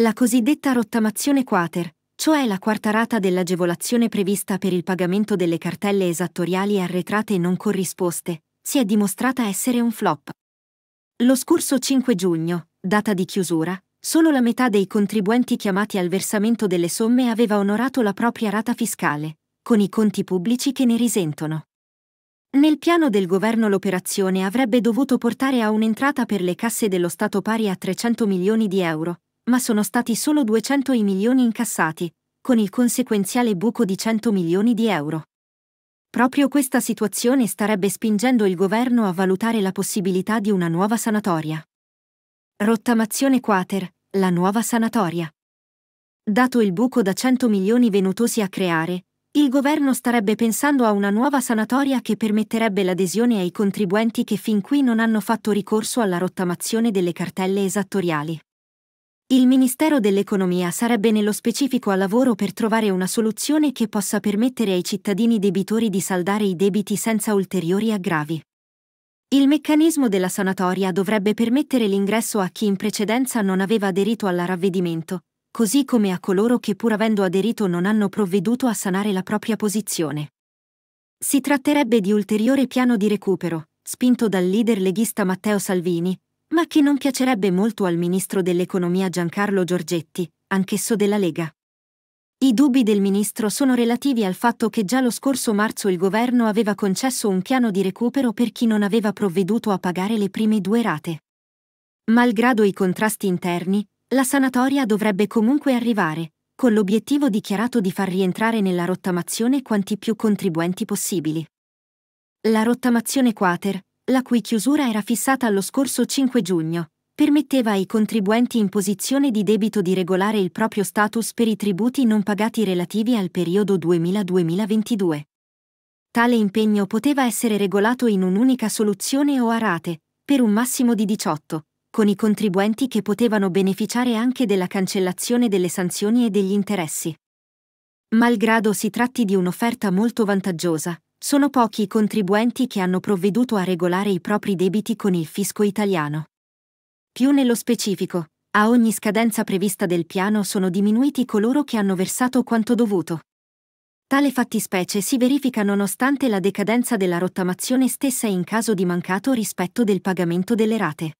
La cosiddetta rottamazione quater, cioè la quarta rata dell'agevolazione prevista per il pagamento delle cartelle esattoriali arretrate non corrisposte, si è dimostrata essere un flop. Lo scorso 5 giugno, data di chiusura, solo la metà dei contribuenti chiamati al versamento delle somme aveva onorato la propria rata fiscale, con i conti pubblici che ne risentono. Nel piano del governo l'operazione avrebbe dovuto portare a un'entrata per le casse dello Stato pari a 300 milioni di euro, ma sono stati solo 200 i milioni incassati, con il conseguenziale buco di 100 milioni di euro. Proprio questa situazione starebbe spingendo il governo a valutare la possibilità di una nuova sanatoria. Rottamazione Quater, la nuova sanatoria. Dato il buco da 100 milioni venutosi a creare, il governo starebbe pensando a una nuova sanatoria che permetterebbe l'adesione ai contribuenti che fin qui non hanno fatto ricorso alla rottamazione delle cartelle esattoriali. Il Ministero dell'Economia sarebbe nello specifico al lavoro per trovare una soluzione che possa permettere ai cittadini debitori di saldare i debiti senza ulteriori aggravi. Il meccanismo della sanatoria dovrebbe permettere l'ingresso a chi in precedenza non aveva aderito alla ravvedimento, così come a coloro che pur avendo aderito non hanno provveduto a sanare la propria posizione. Si tratterebbe di ulteriore piano di recupero, spinto dal leader leghista Matteo Salvini, ma che non piacerebbe molto al ministro dell'economia Giancarlo Giorgetti, anch'esso della Lega. I dubbi del ministro sono relativi al fatto che già lo scorso marzo il governo aveva concesso un piano di recupero per chi non aveva provveduto a pagare le prime due rate. Malgrado i contrasti interni, la sanatoria dovrebbe comunque arrivare, con l'obiettivo dichiarato di far rientrare nella rottamazione quanti più contribuenti possibili. La rottamazione quater, la cui chiusura era fissata lo scorso 5 giugno, permetteva ai contribuenti in posizione di debito di regolare il proprio status per i tributi non pagati relativi al periodo 2000-2022. Tale impegno poteva essere regolato in un'unica soluzione o a rate, per un massimo di 18, con i contribuenti che potevano beneficiare anche della cancellazione delle sanzioni e degli interessi. Malgrado si tratti di un'offerta molto vantaggiosa, sono pochi i contribuenti che hanno provveduto a regolare i propri debiti con il fisco italiano. Più nello specifico, a ogni scadenza prevista del piano sono diminuiti coloro che hanno versato quanto dovuto. Tale fattispecie si verifica nonostante la decadenza della rottamazione stessa in caso di mancato rispetto del pagamento delle rate.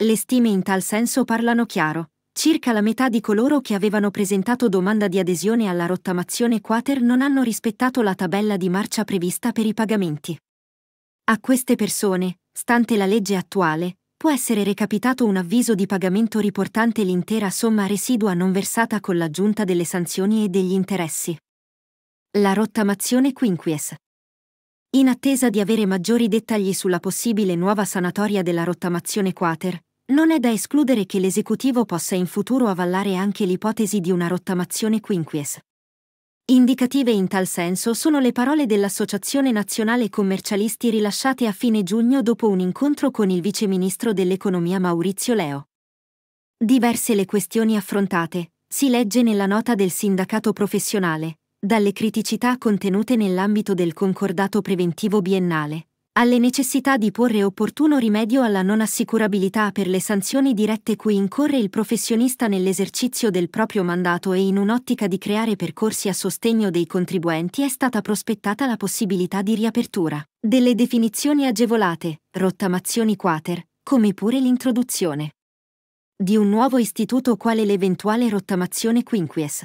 Le stime in tal senso parlano chiaro. Circa la metà di coloro che avevano presentato domanda di adesione alla rottamazione quater non hanno rispettato la tabella di marcia prevista per i pagamenti. A queste persone, stante la legge attuale, può essere recapitato un avviso di pagamento riportante l'intera somma residua non versata con l'aggiunta delle sanzioni e degli interessi. La rottamazione quinquies. In attesa di avere maggiori dettagli sulla possibile nuova sanatoria della rottamazione quater, non è da escludere che l'esecutivo possa in futuro avallare anche l'ipotesi di una rottamazione quinquies. Indicative in tal senso sono le parole dell'Associazione Nazionale Commercialisti rilasciate a fine giugno dopo un incontro con il viceministro dell'economia Maurizio Leo. Diverse le questioni affrontate, si legge nella nota del sindacato professionale, dalle criticità contenute nell'ambito del concordato preventivo biennale, alle necessità di porre opportuno rimedio alla non assicurabilità per le sanzioni dirette cui incorre il professionista nell'esercizio del proprio mandato e in un'ottica di creare percorsi a sostegno dei contribuenti è stata prospettata la possibilità di riapertura delle definizioni agevolate, rottamazioni quater, come pure l'introduzione di un nuovo istituto quale l'eventuale rottamazione quinquies,